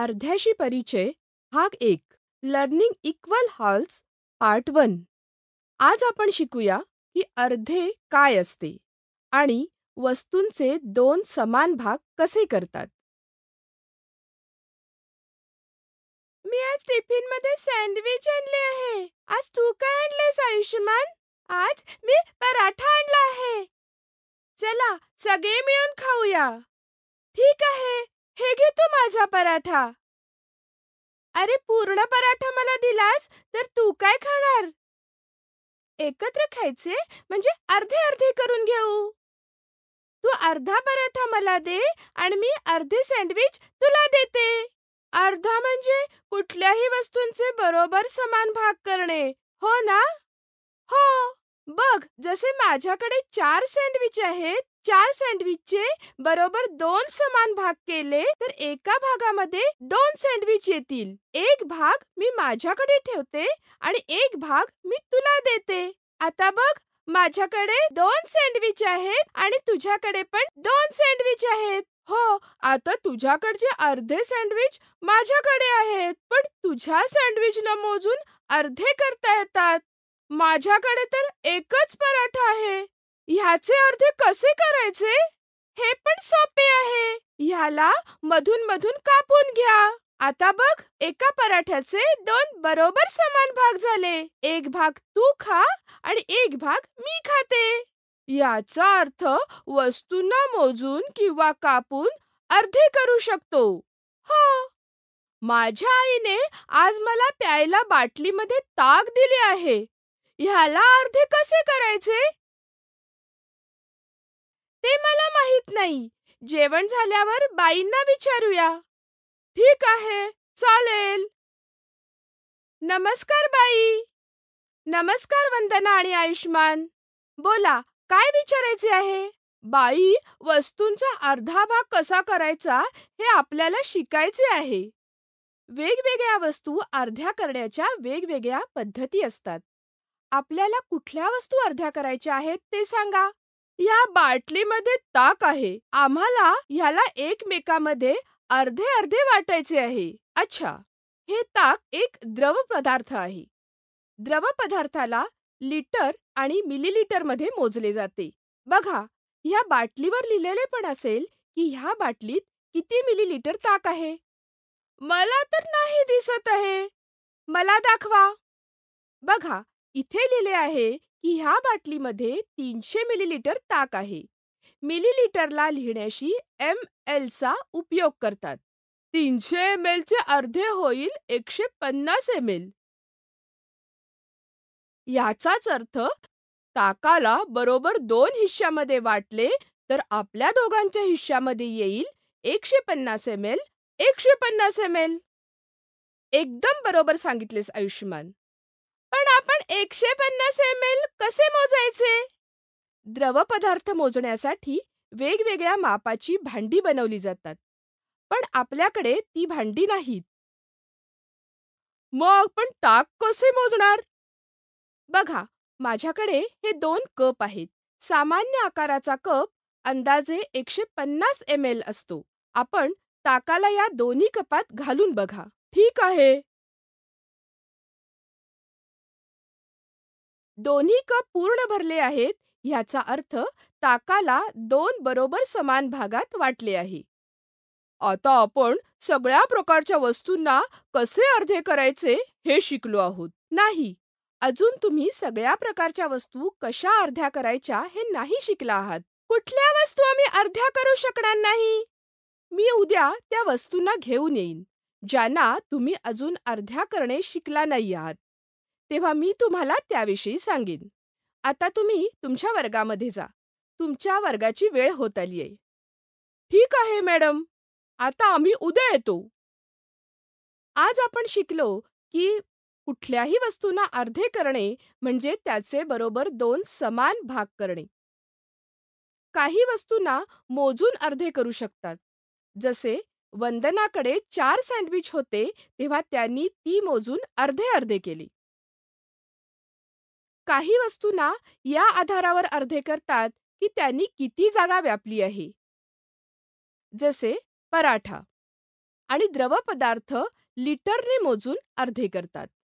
अर्ध्याशी परिचय भाग एक learning equal halves part one आज आपण शिकूया की अर्धे काय असते आणि वस्तूंचे दोन समान भाग कसे करतात मी आज टिफिन मध्ये सँडविच आणले आहे आज तू काय आणलेस आयुष्यमान आज मी पराठा आणला आहे चला सगळे मिळून खाऊया ठीक आहे हे घे तू माझा पराठा अरे पूर्ण पराठा मला दिलास तर तू काय खाणार एकत्र खायचे म्हणजे अर्धे अर्धे करून घेऊ तू अर्धा पराठा मला दे आणि मी अर्धे सँडविच तुला देते अर्धा म्हणजे कुठल्याही वस्तूंचे बरोबर समान भाग करणे हो ना हो बघ जसे माझ्याकडे चार सँडविच आहेत चार सँडविचचे बरोबर दोन समान भाग केले तर एका भागामध्ये दोन सँडविच येतील एक भाग मी माझ्याकडे ठेवते आणि एक भाग मी तुला देते आता बघ माझ्याकडे दोन सँडविच आहेत आणि तुझ्याकडे पण दोन सँडविच आहेत हो आता तुझ्याकडचे अर्धे सँडविच माझ्याकडे आहेत पण तुझ्या सँडविचला मोजून अर्धे करता येतात माझ्याकडे तर एकच पराठा आहे ह्याचे अर्धे कसे करायचे हे पण सोपे आहे ह्याला मधून मधून कापून घ्या आता बघ एका पराठ्याचे दोन बरोबर समान भाग झाले एक भाग तू खा आणि एक भाग मी खाते याचा अर्थ वस्तूंना मोजून किंवा कापून अर्धे करू शकतो हो माझ्या आईने आज मला प्यायला बाटलीमध्ये ताक दिले आहे ह्याला अर्धे कसे करायचे ते मला माहीत नाही जेवण झाल्यावर बाईंना विचारूया ठीक आहे चालेल नमस्कार बाई नमस्कार वंदना आणि आयुष्मान बोला काय विचारायचे आहे बाई वस्तूंचा अर्धा भाग कसा करायचा हे आपल्याला शिकायचे आहे वेगवेगळ्या वस्तू अर्ध्या करण्याच्या वेगवेगळ्या पद्धती असतात आपल्याला कुठल्या वस्तू अर्ध्या करायच्या आहेत ते सांगा या बाटलीमध्ये ताक आहे. आम्हाला ह्याला एकमेकामध्ये अर्धे अर्धे वाटायचे आहे. अच्छा. हे ताक एक द्रव पदार्थ आहे. द्रव पदार्थाला लिटर आणि मध्ये मोजले जाते. बघा, ह्या बाटलीवर लिहिलेले पण असेल की ह्या बाटलीत किती मिलीलिटर ताक आहे. मला तर नाही दिसत आहे. मला दाखवा. बघा, इथे लिहिले आहे की ह्या बाटलीमध्ये तीनशे मिलीलीटर ताक आहे मिलीलीटरला लिहिण्याशी एम एलचा उपयोग करतात तीनशे एम चे अर्धे होईल एकशे पन्नास एम एल याचाच अर्थ ताकाला बरोबर दोन हिश्श्यामध्ये वाटले तर आपल्या दोघांच्या हिश्श्यामध्ये येईल एकशे पन्नास एम एल एकशे पन्नास एम एल एकदम बरोबर सांगितलेस आयुष्यमान पण आपण एकशे पन्नास एम एल कसे मोजायचे द्रव पदार्थ मोजण्यासाठी वेगवेगळ्या मापाची भांडी बनवली जातात पण आपल्याकडे ती भांडी नाहीत मग आपण ताक कसे मोजणार बघा माझ्याकडे हे दोन कप आहेत सामान्य आकाराचा कप अंदाजे एकशे पन्नास एम एल असतो आपण ताकाला या दोन्ही कपात घालून बघा ठीक आहे दोन्ही कप पूर्ण भरले आहेत ह्याचा अर्थ ताकाला दोन बरोबर समान भागात वाटले आहे आता आपण सगळ्या प्रकारच्या वस्तूंना कसे अर्धे करायचे हे शिकलो आहोत नाही अजून तुम्ही सगळ्या प्रकारच्या वस्तू कशा अर्ध्या करायच्या हे नाही शिकला आहात कुठल्या वस्तू आम्ही अर्ध्या करू शकणार नाही मी उद्या त्या वस्तूंना घेऊन येईन ज्यांना तुम्ही अजून अर्ध्या करणे शिकला नाही आहात तेव्हा मी तुम्हाला त्याविषयी सांगेन आता तुम्ही तुमच्या वर्गामध्ये जा तुमच्या वर्गाची वेळ होत आली आहे ठीक आहे मॅडम आता आम्ही उद्या येतो आज आपण शिकलो की कुठल्याही वस्तूंना अर्धे करणे म्हणजे त्याचे बरोबर दोन समान भाग करणे काही वस्तूंना मोजून अर्धे करू शकतात जसे वंदनाकडे चार सँडविच होते तेव्हा त्यांनी ती मोजून अर्धे अर्धे केली काही वस्तूंना या आधारावर अर्धे करतात की त्यांनी किती जागा व्यापली आहे जसे पराठा आणि द्रवपदार्थ लिटरने मोजून अर्धे करतात